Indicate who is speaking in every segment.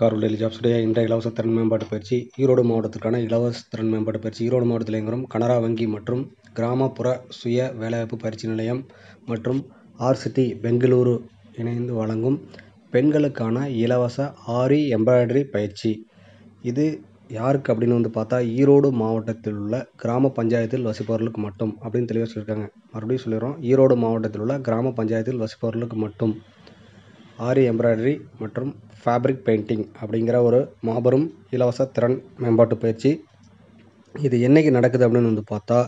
Speaker 1: jobs ஜாப்ஸுடைய இன்றைய இலவச திறன் மேம்பாட்டு பயிற்சி ஈரோடு மாவட்டத்திற்கான இலவச திறன் மேம்பாட்டு பயிற்சி ஈரோடு மாவட்டத்தில் இயங்கும் கனரா வங்கி மற்றும் கிராமப்புற சுய வேலைவாய்ப்பு பயிற்சி நிலையம் மற்றும் ஆர்சிட்டி பெங்களூரு இணைந்து வழங்கும் பெண்களுக்கான இலவச ஆரி எம்ப்ராய்டரி பயிற்சி இது யாருக்கு அப்படின்னு வந்து பார்த்தா ஈரோடு மாவட்டத்தில் உள்ள கிராம பஞ்சாயத்தில் வசிப்பவர்களுக்கு மட்டும் அப்படின்னு தெளிவாக சொல்லியிருக்காங்க மறுபடியும் சொல்லிடுறோம் ஈரோடு மாவட்டத்தில் உள்ள கிராம பஞ்சாயத்தில் வசிப்பவர்களுக்கு மட்டும் ஆரி எம்ப்ராய்டரி மற்றும் ஃபேப்ரிக் பெயிண்டிங் அப்படிங்கிற ஒரு மாபெரும் இலவச திறன் மேம்பாட்டு பயிற்சி இது என்றைக்கு நடக்குது அப்படின்னு வந்து பார்த்தா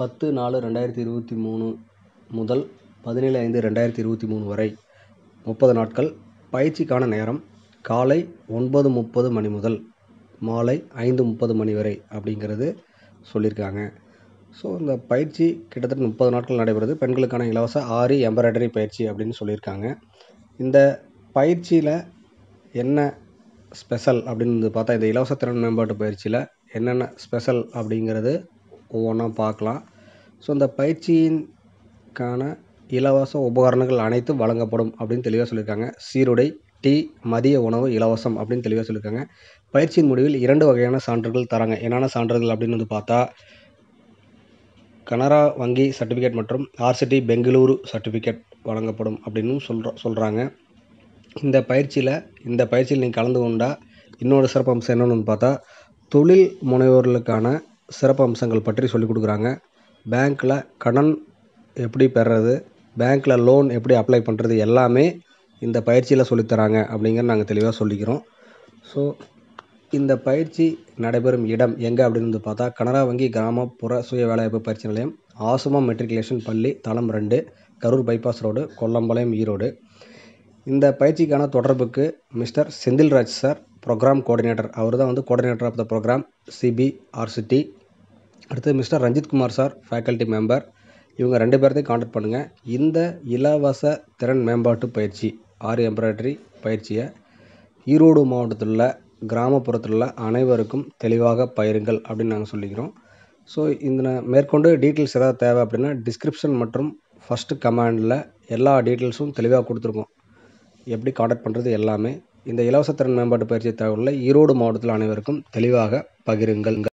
Speaker 1: பத்து நாலு ரெண்டாயிரத்தி இருபத்தி மூணு முதல் பதினேழு ஐந்து ரெண்டாயிரத்தி இருபத்தி மூணு வரை முப்பது நாட்கள் பயிற்சிக்கான நேரம் காலை ஒன்பது முப்பது மணி முதல் மாலை ஐந்து முப்பது மணி வரை அப்படிங்கிறது சொல்லியிருக்காங்க ஸோ இந்த பயிற்சி கிட்டத்தட்ட முப்பது நாட்கள் நடைபெறுது பெண்களுக்கான இலவச ஆரி எம்ப்ராய்டரி பயிற்சி அப்படின்னு சொல்லியிருக்காங்க இந்த பயிற்சியில் என்ன ஸ்பெஷல் அப்படின்னு வந்து பார்த்தா இந்த இலவச திறன் மேம்பாட்டு பயிற்சியில் என்னென்ன ஸ்பெஷல் அப்படிங்கிறது ஒவ்வொன்றா பார்க்கலாம் ஸோ இந்த பயிற்சியின்கான இலவச உபகரணங்கள் அனைத்தும் வழங்கப்படும் அப்படின்னு தெளிவாக சொல்லியிருக்காங்க சீருடை டீ மதிய உணவு இலவசம் அப்படின்னு தெளிவாக சொல்லியிருக்காங்க பயிற்சியின் முடிவில் இரண்டு வகையான சான்றுகள் தராங்க என்னென்ன சான்றுகள் அப்படின்னு வந்து பார்த்தா கனரா வங்கி சர்டிஃபிகேட் மற்றும் ஆர்சிடி பெங்களூரு சர்டிஃபிகேட் வழங்கப்படும் அப்படின்னு சொல்கிறோம் சொல்கிறாங்க இந்த பயிற்சியில் இந்த பயிற்சியில் நீங்கள் கலந்து கொண்டால் இன்னொரு சிறப்பு அம்சம் என்னென்னு பார்த்தா தொழில் முனைவோர்களுக்கான சிறப்பு அம்சங்கள் பற்றி சொல்லிக் கொடுக்குறாங்க பேங்க்கில் கடன் எப்படி பெறுறது பேங்க்கில் லோன் எப்படி அப்ளை பண்ணுறது எல்லாமே இந்த பயிற்சியில் சொல்லித்தராங்க அப்படிங்கிற நாங்கள் தெளிவாக சொல்லிக்கிறோம் ஸோ இந்த பயிற்சி நடைபெறும் இடம் எங்கே அப்படின்னு வந்து பார்த்தா கனரா வங்கி கிராமப்புற சுய வேலைவாய்ப்பு பயிற்சி நிலையம் ஆசுமா மெட்ரிகுலேஷன் பள்ளி தளம் ரெண்டு கரூர் பைபாஸ் ரோடு கொல்லம்பாளையம் ஈரோடு இந்த பயிற்சிக்கான தொடர்புக்கு mister Senthilraj sir program coordinator அவர் தான் வந்து coordinator of the program CPRCD அடுத்து mister Ranjithkumar sir faculty member இவங்க ரெண்டு பேர்த்தையும் காண்டாக்ட் பண்ணுங்கள் இந்த இலவச திறன் மேம்பாட்டு பயிற்சி ஆறு எம்ப்ராய்டரி பயிற்சியை ஈரோடு மாவட்டத்தில் உள்ள கிராமப்புறத்தில் அனைவருக்கும் தெளிவாக பயிருங்கள் அப்படின்னு நாங்கள் சொல்லிக்கிறோம் ஸோ இந்த மேற்கொண்டு டீட்டெயில்ஸ் ஏதாவது தேவை அப்படின்னா டிஸ்கிரிப்ஷன் மற்றும் ஃபஸ்ட்டு கமாண்டில் எல்லா டீட்டெயில்ஸும் தெளிவாக கொடுத்துருக்கோம் எப்படி காண்டாக்ட் பண்ணுறது எல்லாமே இந்த இலவச திறன் மேம்பாட்டு பயிற்சி தகவலில் ஈரோடு மாவட்டத்தில் அனைவருக்கும் தெளிவாக பகிருங்கள்